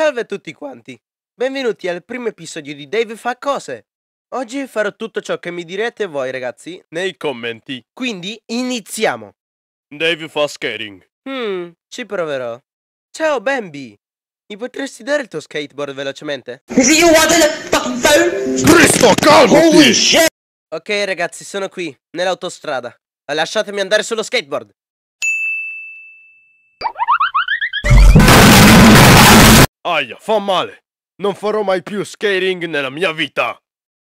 Salve a tutti quanti, benvenuti al primo episodio di Dave fa cose. Oggi farò tutto ciò che mi direte voi ragazzi nei commenti. Quindi iniziamo. Dave fa skating. Mmm, ci proverò. Ciao Bambi, mi potresti dare il tuo skateboard velocemente? Cristo, calmati! Ok ragazzi, sono qui, nell'autostrada. Lasciatemi andare sullo skateboard. Aia, fa male! Non farò mai più skating nella mia vita!